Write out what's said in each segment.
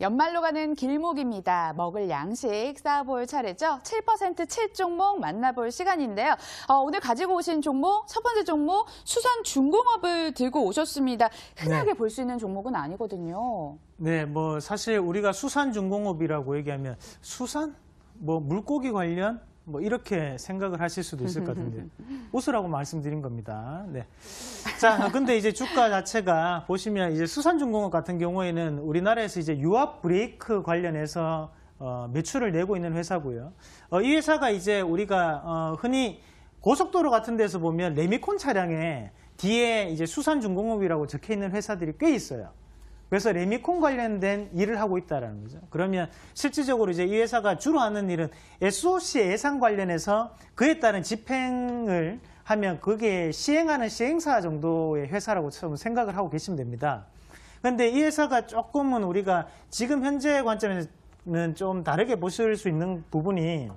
연말로 가는 길목입니다. 먹을 양식 쌓아볼 차례죠. 7% 7종목 만나볼 시간인데요. 어, 오늘 가지고 오신 종목, 첫 번째 종목 수산 중공업을 들고 오셨습니다. 흔하게 네. 볼수 있는 종목은 아니거든요. 네, 뭐 사실 우리가 수산 중공업이라고 얘기하면 수산? 뭐 물고기 관련 뭐 이렇게 생각을 하실 수도 있을 것 같은데 웃으라고 말씀드린 겁니다. 네. 자, 근데 이제 주가 자체가 보시면 이제 수산중공업 같은 경우에는 우리나라에서 이제 유압 브레이크 관련해서 어, 매출을 내고 있는 회사고요. 어, 이 회사가 이제 우리가 어, 흔히 고속도로 같은 데서 보면 레미콘 차량에 뒤에 이제 수산중공업이라고 적혀 있는 회사들이 꽤 있어요. 그래서 레미콘 관련된 일을 하고 있다는 거죠. 그러면 실질적으로 이제 이 회사가 주로 하는 일은 SOC 예산 관련해서 그에 따른 집행을 하면 그게 시행하는 시행사 정도의 회사라고 좀 생각을 하고 계시면 됩니다. 그런데 이 회사가 조금은 우리가 지금 현재 관점에서는 좀 다르게 보실 수 있는 부분이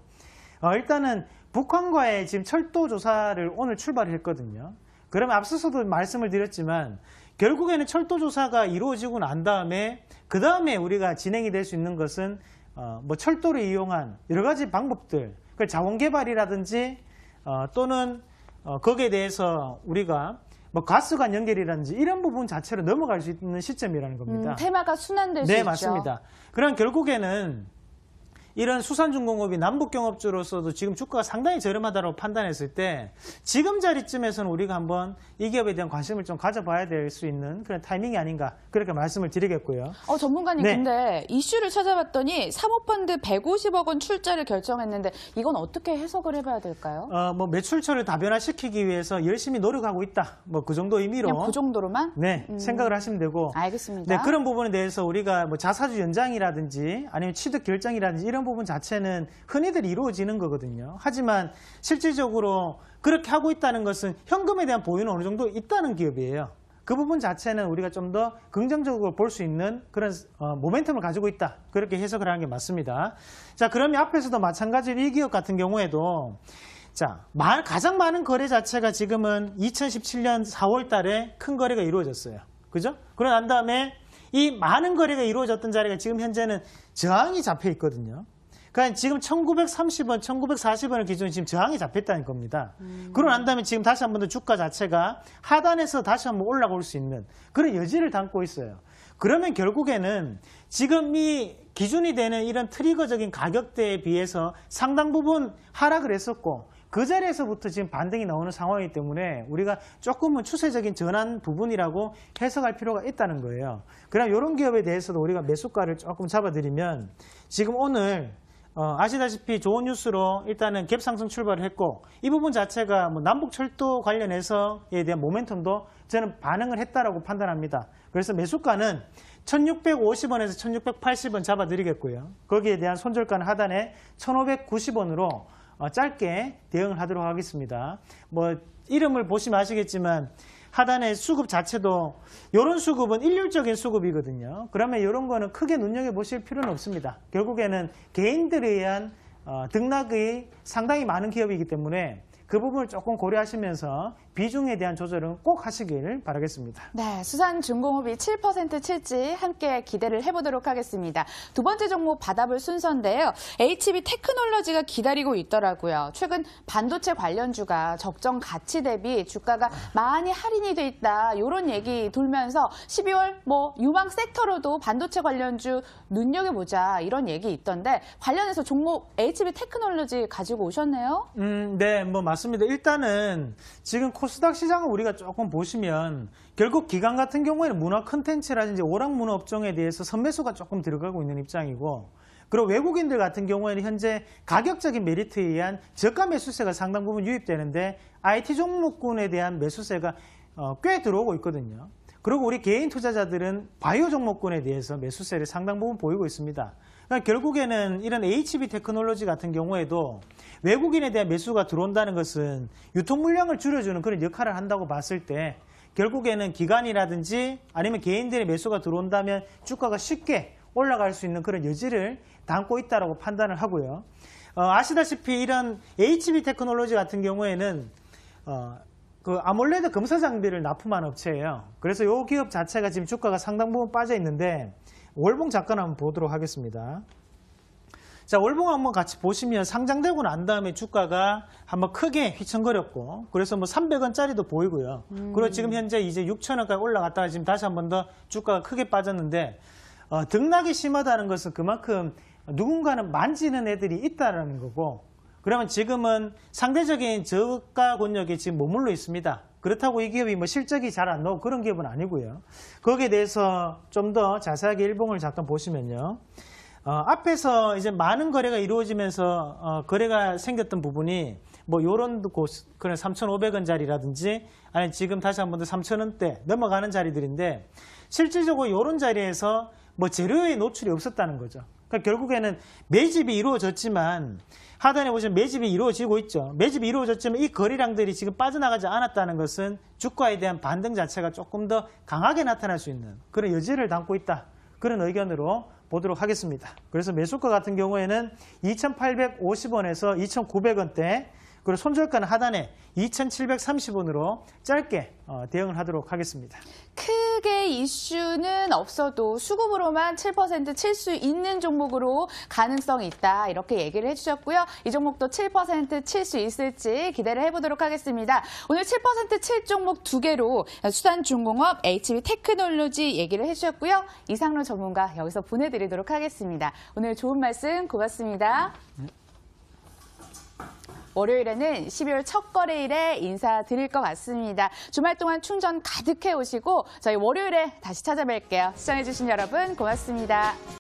어, 일단은 북한과의 지금 철도 조사를 오늘 출발했거든요. 그럼 앞서서도 말씀을 드렸지만 결국에는 철도 조사가 이루어지고 난 다음에 그 다음에 우리가 진행이 될 수 있는 것은 어, 뭐 철도를 이용한 여러 가지 방법들 그 자원 개발이라든지 어, 또는 어, 거기에 대해서 우리가 뭐 가스관 연결이라든지 이런 부분 자체로 넘어갈 수 있는 시점이라는 겁니다. 음, 테마가 순환될 네, 수 있죠. 네, 맞습니다. 그럼 결국에는 이런 수산중공업이 남북경업주로서도 지금 주가가 상당히 저렴하다고 판단했을 때 지금 자리쯤에서는 우리가 한번 이 기업에 대한 관심을 좀 가져봐야 될 수 있는 그런 타이밍이 아닌가 그렇게 말씀을 드리겠고요. 어, 전문가님 네. 근데 이슈를 찾아봤더니 사모펀드 150억 원 출자를 결정했는데 이건 어떻게 해석을 해봐야 될까요? 어, 뭐 매출처를 다변화시키기 위해서 열심히 노력하고 있다. 뭐 그 정도 의미로. 그 정도로만? 네. 음. 생각을 하시면 되고. 알겠습니다. 네, 그런 부분에 대해서 우리가 뭐 자사주 연장이라든지 아니면 취득 결정이라든지 이런 이런 부분 자체는 흔히들 이루어지는 거거든요. 하지만 실질적으로 그렇게 하고 있다는 것은 현금에 대한 보유는 어느 정도 있다는 기업이에요. 그 부분 자체는 우리가 좀 더 긍정적으로 볼 수 있는 그런 어, 모멘텀을 가지고 있다. 그렇게 해석을 하는 게 맞습니다. 자, 그러면 앞에서도 마찬가지로 이 기업 같은 경우에도 자, 가장 많은 거래 자체가 지금은 2017년 4월 달에 큰 거래가 이루어졌어요. 그죠? 그러고 난 다음에 이 많은 거래가 이루어졌던 자리가 지금 현재는 저항이 잡혀 있거든요. 그러니까 지금 1930원, 1940원을 기준으로 지금 저항이 잡혔다는 겁니다. 음. 그러고 난 다음에 지금 다시 한 번 더 주가 자체가 하단에서 다시 한번 올라올 수 있는 그런 여지를 담고 있어요. 그러면 결국에는 지금 이 기준이 되는 이런 트리거적인 가격대에 비해서 상당 부분 하락을 했었고 그 자리에서부터 지금 반등이 나오는 상황이기 때문에 우리가 조금은 추세적인 전환 부분이라고 해석할 필요가 있다는 거예요. 그럼 이런 기업에 대해서도 우리가 매수가를 조금 잡아드리면 지금 오늘 어, 아시다시피 좋은 뉴스로 일단은 갭 상승 출발을 했고 이 부분 자체가 뭐 남북철도 관련해서에 대한 모멘텀도 저는 반응을 했다라고 판단합니다. 그래서 매수가는 1650원에서 1680원 잡아드리겠고요. 거기에 대한 손절가는 하단에 1590원으로 어, 짧게 대응을 하도록 하겠습니다. 뭐 이름을 보시면 아시겠지만 하단의 수급 자체도 이런 수급은 일률적인 수급이거든요. 그러면 이런 거는 크게 눈여겨보실 필요는 없습니다. 결국에는 개인들에 의한 어, 등락이 상당히 많은 기업이기 때문에 그 부분을 조금 고려하시면서 비중에 대한 조절은 꼭 하시길 바라겠습니다. 네, 수산중공업이 7% 칠지 함께 기대를 해보도록 하겠습니다. 두 번째 종목 바다볼 순서인데요. HB 테크놀로지가 기다리고 있더라고요. 최근 반도체 관련주가 적정 가치 대비 주가가 많이 할인이 돼 있다 이런 얘기 돌면서 12월 뭐 유망 섹터로도 반도체 관련주 눈여겨보자 이런 얘기 있던데 관련해서 종목 HB 테크놀로지 가지고 오셨네요. 음, 네, 뭐 맞습니다. 일단은 지금 코스닥 시장을 우리가 조금 보시면 결국 기관 같은 경우에는 문화 컨텐츠라든지 오락문화 업종에 대해서 선매수가 조금 들어가고 있는 입장이고 그리고 외국인들 같은 경우에는 현재 가격적인 메리트에 의한 저가 매수세가 상당 부분 유입되는데 IT 종목군에 대한 매수세가 어, 꽤 들어오고 있거든요. 그리고 우리 개인 투자자들은 바이오 종목군에 대해서 매수세를 상당 부분 보이고 있습니다. 그러니까 결국에는 이런 HB 테크놀로지 같은 경우에도 외국인에 대한 매수가 들어온다는 것은 유통 물량을 줄여주는 그런 역할을 한다고 봤을 때 결국에는 기관이라든지 아니면 개인들의 매수가 들어온다면 주가가 쉽게 올라갈 수 있는 그런 여지를 담고 있다고 판단을 하고요. 어, 아시다시피 이런 HB 테크놀로지 같은 경우에는 어, 그 아몰레드 검사 장비를 납품한 업체예요. 그래서 이 기업 자체가 지금 주가가 상당 부분 빠져 있는데 월봉 잠깐 한번 보도록 하겠습니다. 자, 월봉 한번 같이 보시면 상장되고 난 다음에 주가가 한번 크게 휘청거렸고 그래서 뭐 300원짜리도 보이고요. 음. 그리고 지금 현재 이제 6천원까지 올라갔다가 지금 다시 한번 더 주가가 크게 빠졌는데 어, 등락이 심하다는 것은 그만큼 누군가는 만지는 애들이 있다는 거고 그러면 지금은 상대적인 저가 권역에 지금 머물러 있습니다. 그렇다고 이 기업이 뭐 실적이 잘 안 나오고 그런 기업은 아니고요. 거기에 대해서 좀 더 자세하게 일봉을 잠깐 보시면요. 어, 앞에서 이제 많은 거래가 이루어지면서 어, 거래가 생겼던 부분이 뭐 요런 곳 그런 3,500원 자리라든지 아니 지금 다시 한 번 더 3,000원대 넘어가는 자리들인데 실질적으로 요런 자리에서 뭐 재료의 노출이 없었다는 거죠. 그러니까 결국에는 매집이 이루어졌지만 하단에 보시면 매집이 이루어지고 있죠. 매집이 이루어졌지만 이 거래량들이 지금 빠져나가지 않았다는 것은 주가에 대한 반등 자체가 조금 더 강하게 나타날 수 있는 그런 여지를 담고 있다. 그런 의견으로 보도록 하겠습니다. 그래서 매수가 같은 경우에는 2,850원에서 2,900원대 그리고 손절가는 하단에 2730원으로 짧게 어, 대응을 하도록 하겠습니다. 크게 이슈는 없어도 수급으로만 7%칠 수 있는 종목으로 가능성이 있다 이렇게 얘기를 해주셨고요. 이 종목도 7%칠 수 있을지 기대를 해보도록 하겠습니다. 오늘 7%칠 종목 두 개로 수단중공업 HB 테크놀로지 얘기를 해주셨고요. 이상로 전문가 여기서 보내드리도록 하겠습니다. 오늘 좋은 말씀 고맙습니다. 네. 월요일에는 12월 첫 거래일에 인사드릴 것 같습니다. 주말 동안 충전 가득해 오시고 저희 월요일에 다시 찾아뵐게요. 시청해주신 여러분 고맙습니다.